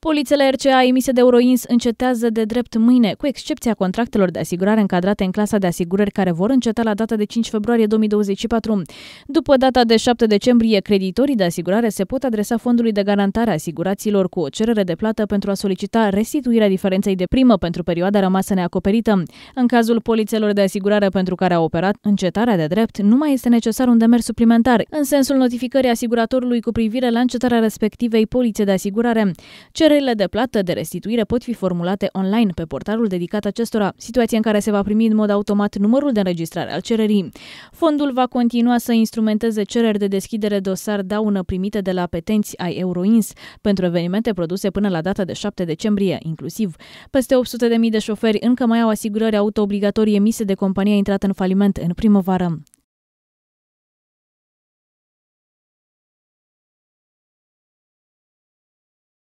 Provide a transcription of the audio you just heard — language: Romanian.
Polițele RCA emise de Euroins încetează de drept mâine, cu excepția contractelor de asigurare încadrate în clasa de asigurări care vor înceta la data de 5 februarie 2024. După data de 7 decembrie, creditorii de asigurare se pot adresa Fondului de Garantare a Asiguraților cu o cerere de plată pentru a solicita restituirea diferenței de primă pentru perioada rămasă neacoperită. În cazul polițelor de asigurare pentru care a operat încetarea de drept, nu mai este necesar un demers suplimentar, în sensul notificării asiguratorului cu privire la încetarea respectivei polițe de asigurare. Cer Cererile de plată de restituire pot fi formulate online pe portalul dedicat acestora, situație în care se va primi în mod automat numărul de înregistrare al cererii. Fondul va continua să instrumenteze cereri de deschidere dosar daună primite de la petenți ai Euroins pentru evenimente produse până la data de 7 decembrie, inclusiv. Peste 800.000 de șoferi încă mai au asigurări auto obligatorii emise de compania intrată în faliment în primăvară.